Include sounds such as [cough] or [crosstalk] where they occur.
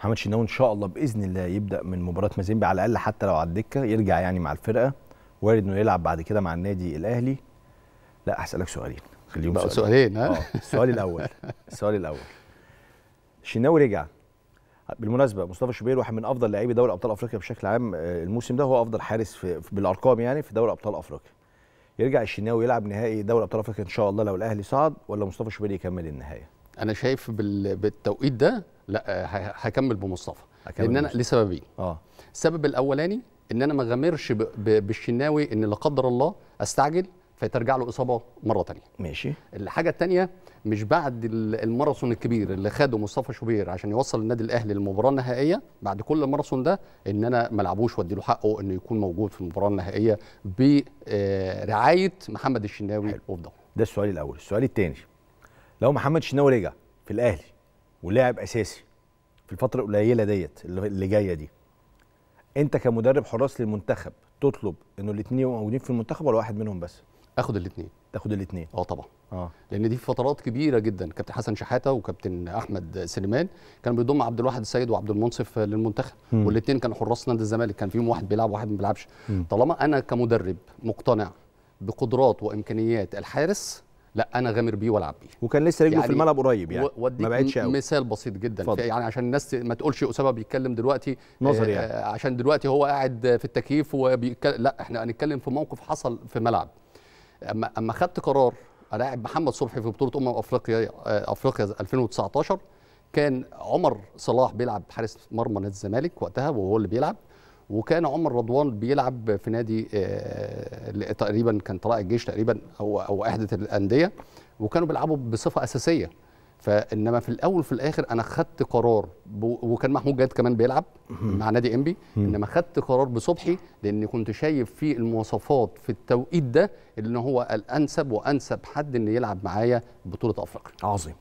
محمد شناوي ان شاء الله باذن الله يبدا من مباراه مازيمبي على الاقل حتى لو على الدكه يرجع يعني مع الفرقه وارد انه يلعب بعد كده مع النادي الاهلي لا هسالك سؤالين خليهم سؤالين, سؤالين ها آه، السؤال الاول [laughs] السؤال الاول شناوي رجع بالمناسبه مصطفى شوبير واحد من افضل لاعبي دوري ابطال افريقيا بشكل عام آه، الموسم ده هو افضل حارس في بالارقام يعني في دوري ابطال افريقيا يرجع الشناوي يلعب نهائي دوري ابطال افريقيا ان شاء الله لو الاهلي صعد ولا مصطفى شوبير يكمل النهايه انا شايف بالتوقيت ده لا هكمل آه، بمصطفى لان انا لسببين اه السبب الاولاني ان انا ما غامرش بالشناوي ان لا قدر الله استعجل فترجع له اصابه مره ثانيه ماشي الحاجه الثانيه مش بعد الماراثون الكبير اللي خده مصطفى شوبير عشان يوصل النادي الاهلي للمباراه النهائيه بعد كل الماراثون ده ان انا ما العبوش وادي له حقه انه يكون موجود في المباراه النهائيه برعايه آه، محمد الشناوي وفضله ده السؤال الاول السؤال الثاني لو محمد الشناوي رجع في الاهلي ولاعب اساسي في الفتره القليله ديت اللي جايه دي انت كمدرب حراس للمنتخب تطلب انه الاثنين يبقوا موجودين في المنتخب ولا واحد منهم بس اخد الاثنين تاخد الاثنين اه طبعا اه لان دي فترات كبيره جدا كابتن حسن شحاته وكابتن احمد سليمان كان بيضم عبد الواحد السيد وعبد المنصف للمنتخب والاثنين كانوا حراس نادي الزمالك كان فيهم واحد بيلعب وواحد ما بيلعبش طالما انا كمدرب مقتنع بقدرات وامكانيات الحارس لا انا غامر بيه والعب بيه وكان لسه رجله يعني في الملعب قريب يعني ما بعدش قوي مثال بسيط جدا فضل. يعني عشان الناس ما تقولش اسامه بيتكلم دلوقتي نظري آه، يعني. آه عشان دلوقتي هو قاعد في التكييف وبيتكلم لا احنا هنتكلم في موقف حصل في ملعب اما اما خدت قرار الاعب محمد صبحي في بطوله امم افريقيا آه، افريقيا 2019 كان عمر صلاح بيلعب حارس مرمى نادي الزمالك وقتها وهو اللي بيلعب وكان عمر رضوان بيلعب في نادي آه، تقريبا كان طلائع الجيش تقريبا او او احدى الانديه وكانوا بيلعبوا بصفه اساسيه فانما في الاول وفي الاخر انا خدت قرار وكان محمود جاد كمان بيلعب مع نادي انبي انما خدت قرار بصبحي لان كنت شايف في المواصفات في التوقيت ده ان هو الانسب وانسب حد ان يلعب معايا بطوله افريقيا عظيم